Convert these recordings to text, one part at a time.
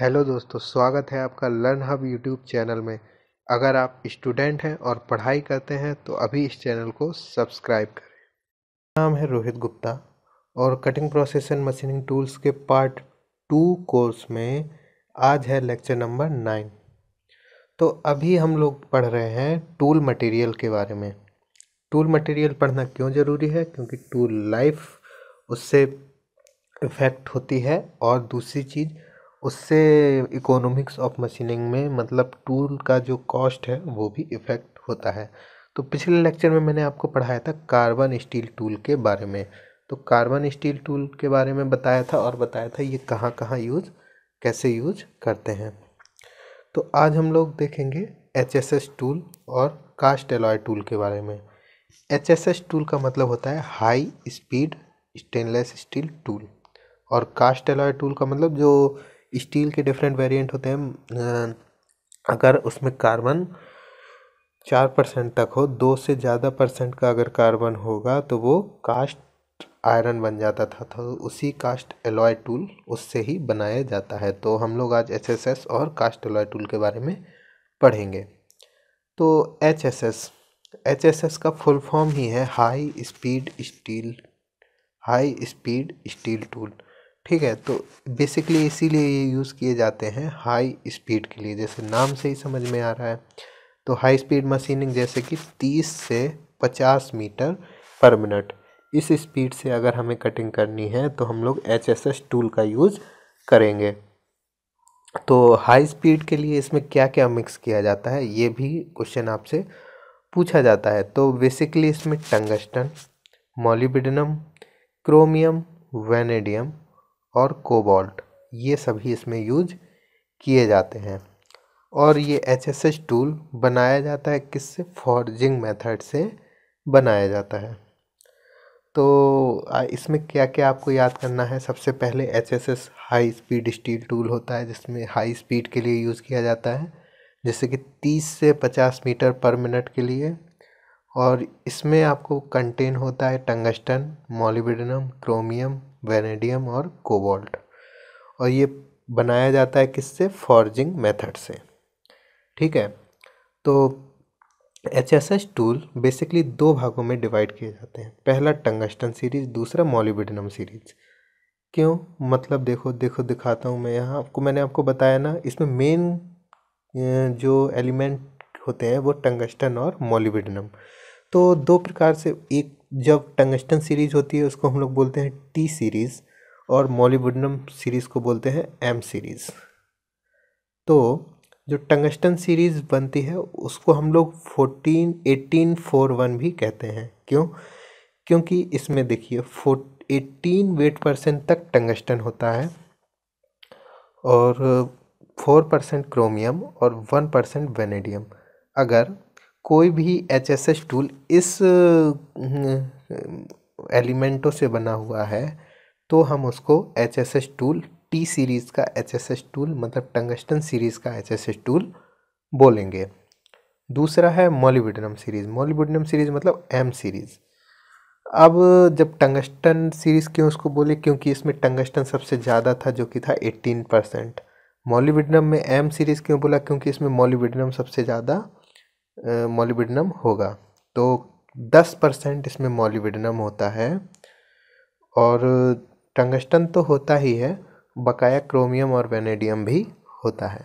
hello दोस्तों स्वागत है आपका लर्न हब यूट्यूब चैनल में अगर आप स्टूडेंट हैं और पढ़ाई करते हैं तो अभी इस चैनल को सब्सक्राइब करें नाम है रोहित गुप्ता और cutting process and machining tools के पार्ट टू कोर्स में आज है लेक्चर नंबर नाइन तो अभी हम लोग पढ़ रहे हैं टूल मटेरियल के बारे में टूल मटेरियल पढ़ना क्यों ज़रूरी है क्योंकि टूल लाइफ उससे इफ़ेक्ट होती है और दूसरी चीज़ उससे इकोनॉमिक्स ऑफ मशीनिंग में मतलब टूल का जो कॉस्ट है वो भी इफ़ेक्ट होता है तो पिछले लेक्चर में मैंने आपको पढ़ाया था कार्बन स्टील टूल के बारे में तो कार्बन स्टील टूल के बारे में बताया था और बताया था ये कहाँ कहाँ यूज़ कैसे यूज करते हैं तो आज हम लोग देखेंगे एच एस एस टूल और कास्ट एलॉय टूल के बारे में एच एस एस टूल का मतलब होता है high speed stainless steel tool और कास्ट एलॉय टूल का मतलब जो स्टील के डिफरेंट वेरिएंट होते हैं अं, अगर उसमें कार्बन चार परसेंट तक हो दो से ज़्यादा परसेंट का अगर कार्बन होगा तो वो कास्ट आयरन बन जाता था तो उसी कास्ट एलॉय टूल उससे ही बनाया जाता है तो हम लोग आज एचएसएस और कास्ट एलॉय टूल के बारे में पढ़ेंगे तो एचएसएस एचएसएस का फुल फॉर्म ही है high speed steel high speed steel tool ठीक है तो बेसिकली इसीलिए ये यूज़ किए जाते हैं हाई स्पीड के लिए जैसे नाम से ही समझ में आ रहा है तो हाई स्पीड मशीनिंग जैसे कि तीस से पचास मीटर पर मिनट इस स्पीड से अगर हमें कटिंग करनी है तो हम लोग एच एस एस टूल का यूज़ करेंगे तो हाई स्पीड के लिए इसमें क्या क्या मिक्स किया जाता है ये भी क्वेश्चन आपसे पूछा जाता है तो बेसिकली इसमें टंगस्टन मोलिबिडनम क्रोमियम वेनेडियम और कोबॉल्ट ये सभी इसमें यूज किए जाते हैं और ये एच एस एच टूल बनाया जाता है किससे फॉर्जिंग मेथड से बनाया जाता है तो इसमें क्या क्या आपको याद करना है सबसे पहले H S S high speed steel tool होता है जिसमें हाई स्पीड के लिए यूज़ किया जाता है जैसे कि तीस से पचास मीटर पर मिनट के लिए और इसमें आपको कंटेन होता है टंगस्टन मोलिबिडनम क्रोमियम वेनेडियम और कोबाल्ट और ये बनाया जाता है किससे फॉर्जिंग मेथड से ठीक है तो H S S tool basically दो भागों में डिवाइड किए जाते हैं पहला टंगस्टन सीरीज दूसरा मॉलीबिडनम सीरीज क्यों मतलब देखो देखो दिखाता हूँ मैं यहाँ आपको मैंने आपको बताया ना इसमें मेन जो एलिमेंट होते हैं वो टंगस्टन और मॉलीबिडनम तो दो प्रकार से एक जब टंगस्टन सीरीज़ होती है उसको हम लोग बोलते हैं टी सीरीज़ और मॉलीबुडनम सीरीज़ को बोलते हैं एम सीरीज़ तो जो टंगस्टन सीरीज़ बनती है उसको हम लोग फोर्टीन एटीन फोर वन भी कहते हैं क्यों क्योंकि इसमें देखिए फो एटीन वेट परसेंट तक टंगस्टन होता है और फोर परसेंट क्रोमियम और वन परसेंट वेनेडियम अगर कोई भी एच एस एस टूल इस एलिमेंटों से बना हुआ है तो हम उसको H S S tool T series का एच एस एस टूल मतलब टंगस्टन सीरीज़ का एच एस एस टूल बोलेंगे दूसरा है मोलिबिडनम सीरीज़ मोलिबिडनम सीरीज़ मतलब एम सीरीज़ अब जब टंगस्टन सीरीज़ क्यों उसको बोले क्योंकि इसमें टंगस्टन सबसे ज़्यादा था जो कि था एट्टीन परसेंट मोलिबिडनम में एम सीरीज़ क्यों बोला क्योंकि इसमें मोलिबिडनम सबसे ज़्यादा मोलिबिडनम होगा तो दस परसेंट इसमें मोलिबिडनम होता है और टंगस्टन तो होता ही है बकाया क्रोमियम और वेनेडियम भी होता है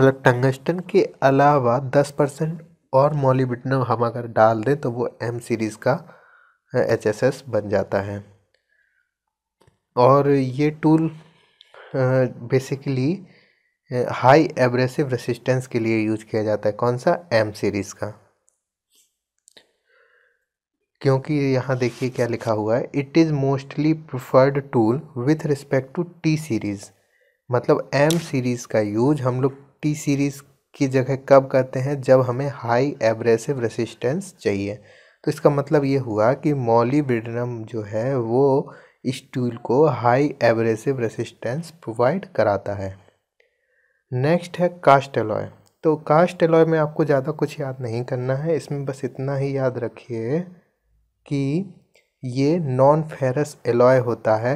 मतलब टंगस्टन के अलावा दस परसेंट और मोलिबिडनम हम अगर डाल दें तो वो एम सीरीज़ का एच एस एस बन जाता है और ये tool basically uh, high abrasive resistance के लिए यूज किया जाता है कौन सा एम सीरीज़ का क्योंकि यहाँ देखिए क्या लिखा हुआ है it is mostly preferred tool with respect to T series मतलब एम सीरीज़ का यूज हम लोग टी सीरीज़ की जगह कब करते हैं जब हमें हाई एब्रेसिव रेसिस्टेंस चाहिए तो इसका मतलब ये हुआ कि मॉलीब्रिडनम जो है वो इस टूल को हाई एब्रेसिव रेसिस्टेंस प्रोवाइड कराता है नेक्स्ट है कास्ट एलॉय तो कास्ट एलॉय में आपको ज़्यादा कुछ याद नहीं करना है इसमें बस इतना ही याद रखिए कि ये नॉन फेरस एलॉय होता है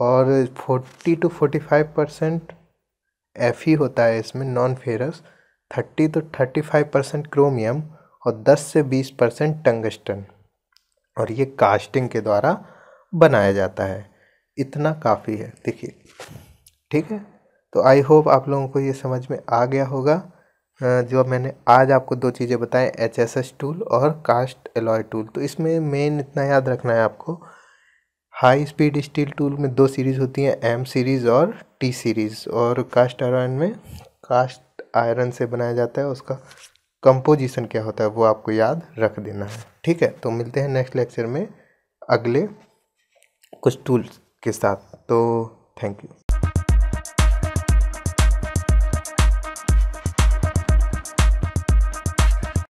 और forty to forty five percent F ही होता है इसमें non ferrous thirty to thirty five percent chromium और दस से बीस परसेंट टंगस्टन और ये कास्टिंग के द्वारा बनाया जाता है इतना काफ़ी है देखिए ठीक है तो आई होप आप लोगों को ये समझ में आ गया होगा जो मैंने आज आपको दो चीज़ें बताएं एच एस एस टूल और कास्ट एलॉय टूल तो इसमें मेन इतना याद रखना है आपको हाई स्पीड स्टील टूल में दो सीरीज़ होती हैं एम सीरीज़ और टी सीरीज़ और कास्ट आयरन में कास्ट आयरन से बनाया जाता है उसका कंपोजिशन क्या होता है वो आपको याद रख देना है ठीक है तो मिलते हैं नेक्स्ट लेक्चर में अगले कुछ टूल्स के साथ तो थैंक यू